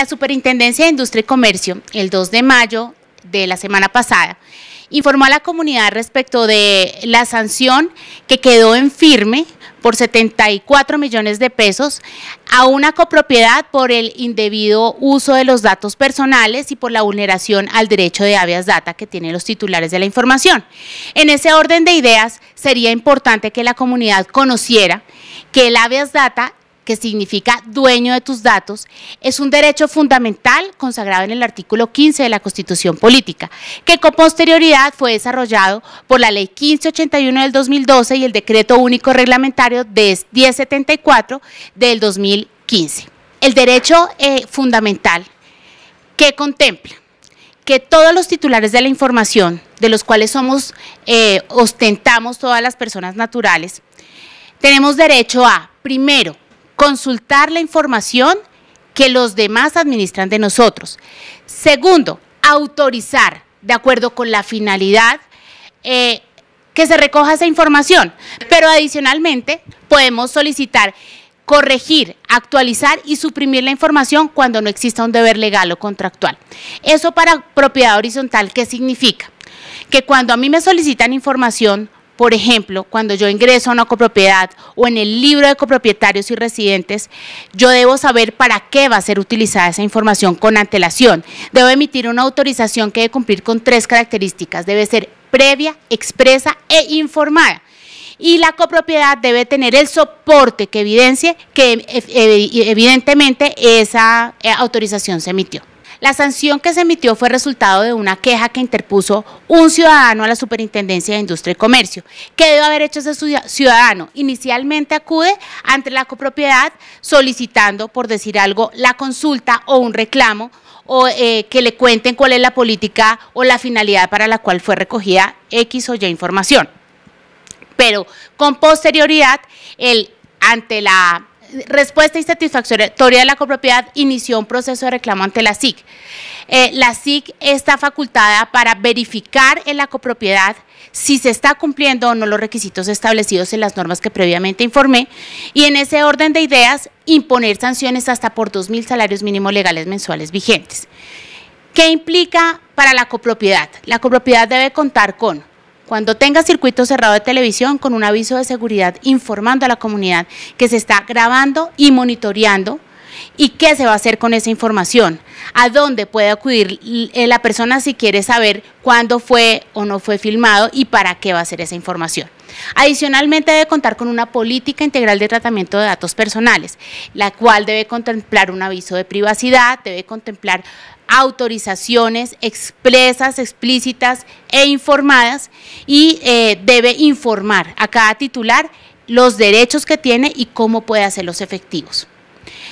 La Superintendencia de Industria y Comercio, el 2 de mayo de la semana pasada, informó a la comunidad respecto de la sanción que quedó en firme por 74 millones de pesos a una copropiedad por el indebido uso de los datos personales y por la vulneración al derecho de habeas data que tienen los titulares de la información. En ese orden de ideas, sería importante que la comunidad conociera que el habeas data que significa dueño de tus datos, es un derecho fundamental consagrado en el artículo 15 de la Constitución Política, que con posterioridad fue desarrollado por la Ley 1581 del 2012 y el Decreto Único Reglamentario de 1074 del 2015. El derecho eh, fundamental que contempla que todos los titulares de la información, de los cuales somos, eh, ostentamos todas las personas naturales, tenemos derecho a, primero, consultar la información que los demás administran de nosotros. Segundo, autorizar, de acuerdo con la finalidad, eh, que se recoja esa información. Pero adicionalmente, podemos solicitar corregir, actualizar y suprimir la información cuando no exista un deber legal o contractual. Eso para propiedad horizontal, ¿qué significa? Que cuando a mí me solicitan información por ejemplo, cuando yo ingreso a una copropiedad o en el libro de copropietarios y residentes, yo debo saber para qué va a ser utilizada esa información con antelación. Debo emitir una autorización que debe cumplir con tres características. Debe ser previa, expresa e informada y la copropiedad debe tener el soporte que evidencie que eh, evidentemente esa eh, autorización se emitió. La sanción que se emitió fue resultado de una queja que interpuso un ciudadano a la Superintendencia de Industria y Comercio. ¿Qué debe haber hecho ese ciudadano? Inicialmente acude ante la copropiedad solicitando, por decir algo, la consulta o un reclamo o eh, que le cuenten cuál es la política o la finalidad para la cual fue recogida X o Y información. Pero con posterioridad, el, ante la respuesta insatisfactoria de la copropiedad, inició un proceso de reclamo ante la SIC. Eh, la SIC está facultada para verificar en la copropiedad si se está cumpliendo o no los requisitos establecidos en las normas que previamente informé y en ese orden de ideas imponer sanciones hasta por 2.000 salarios mínimos legales mensuales vigentes. ¿Qué implica para la copropiedad? La copropiedad debe contar con cuando tenga circuito cerrado de televisión con un aviso de seguridad informando a la comunidad que se está grabando y monitoreando y qué se va a hacer con esa información, a dónde puede acudir la persona si quiere saber cuándo fue o no fue filmado y para qué va a ser esa información. Adicionalmente debe contar con una política integral de tratamiento de datos personales, la cual debe contemplar un aviso de privacidad, debe contemplar autorizaciones expresas, explícitas e informadas y eh, debe informar a cada titular los derechos que tiene y cómo puede hacerlos efectivos.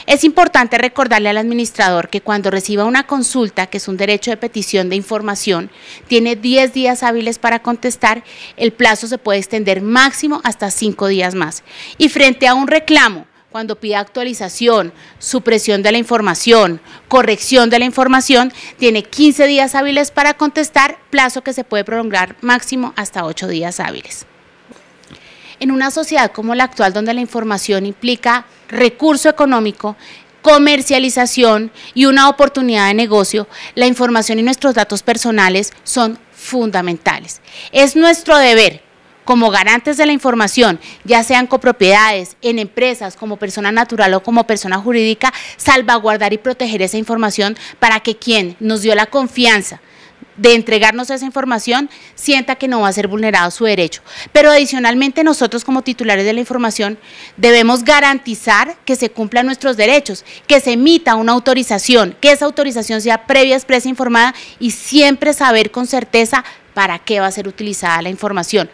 Es importante recordarle al administrador que cuando reciba una consulta, que es un derecho de petición de información, tiene 10 días hábiles para contestar, el plazo se puede extender máximo hasta 5 días más. Y frente a un reclamo cuando pide actualización, supresión de la información, corrección de la información, tiene 15 días hábiles para contestar, plazo que se puede prolongar máximo hasta 8 días hábiles. En una sociedad como la actual, donde la información implica recurso económico, comercialización y una oportunidad de negocio, la información y nuestros datos personales son fundamentales. Es nuestro deber como garantes de la información, ya sean copropiedades, en empresas, como persona natural o como persona jurídica, salvaguardar y proteger esa información para que quien nos dio la confianza de entregarnos esa información, sienta que no va a ser vulnerado su derecho. Pero adicionalmente nosotros como titulares de la información debemos garantizar que se cumplan nuestros derechos, que se emita una autorización, que esa autorización sea previa, expresa, informada y siempre saber con certeza para qué va a ser utilizada la información,